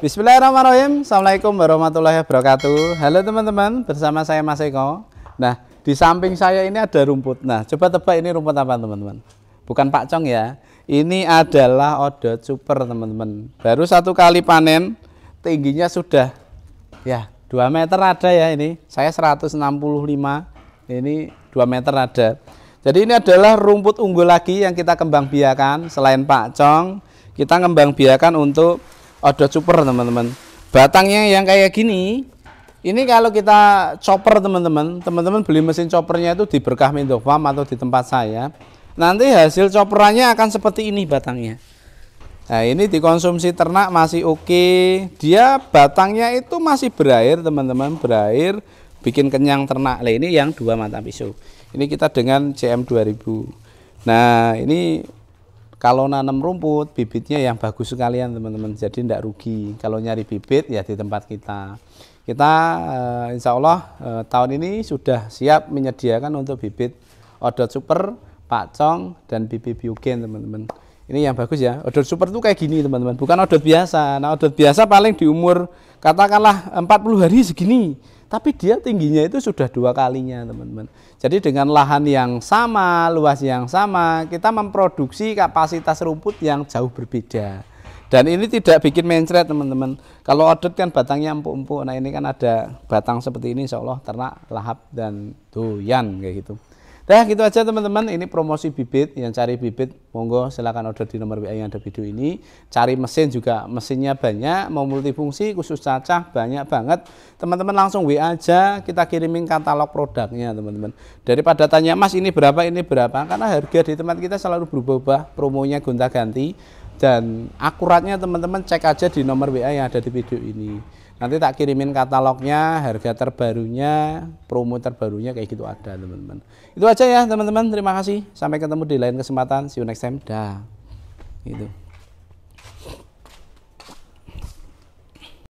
Bismillahirrahmanirrahim Assalamualaikum warahmatullahi wabarakatuh Halo teman-teman bersama saya Mas Eko Nah di samping saya ini ada rumput Nah coba tebak ini rumput apa teman-teman Bukan Pak Cong ya Ini adalah odot super teman-teman Baru satu kali panen Tingginya sudah Ya 2 meter ada ya ini Saya 165 Ini 2 meter ada Jadi ini adalah rumput unggul lagi yang kita kembang biakan Selain Pak Cong kita kembang biakan untuk ada super teman-teman batangnya yang kayak gini ini kalau kita chopper teman-teman teman-teman beli mesin choppernya itu di berkah Mindofam atau di tempat saya nanti hasil chopperannya akan seperti ini batangnya nah ini dikonsumsi ternak masih oke dia batangnya itu masih berair teman-teman berair bikin kenyang ternak lah ini yang dua mata pisau ini kita dengan CM 2000 nah ini kalau nanam rumput, bibitnya yang bagus sekalian teman-teman. Jadi tidak rugi. Kalau nyari bibit ya di tempat kita. Kita uh, insya Allah uh, tahun ini sudah siap menyediakan untuk bibit odot super, pak cong dan bibit biogen teman-teman. Ini yang bagus ya. Odot super itu kayak gini teman-teman. Bukan odot biasa. Nah odot biasa paling di umur katakanlah 40 hari segini tapi dia tingginya itu sudah dua kalinya teman-teman. Jadi dengan lahan yang sama, luas yang sama, kita memproduksi kapasitas rumput yang jauh berbeda. Dan ini tidak bikin mencret teman-teman. Kalau odot kan batangnya empuk-empuk, nah ini kan ada batang seperti ini insya Allah ternak lahap dan doyan kayak gitu. Dah gitu aja teman-teman, ini promosi bibit, yang cari bibit monggo silakan order di nomor WA yang ada video ini. Cari mesin juga, mesinnya banyak, mau multifungsi khusus cacah banyak banget. Teman-teman langsung WA aja, kita kirimin katalog produknya teman-teman. Daripada tanya mas ini berapa, ini berapa, karena harga di tempat kita selalu berubah-ubah, promonya gonta-ganti dan akuratnya teman-teman cek aja di nomor WA yang ada di video ini nanti tak kirimin katalognya harga terbarunya promo terbarunya kayak gitu ada teman-teman itu aja ya teman-teman terima kasih sampai ketemu di lain kesempatan see you next time dah gitu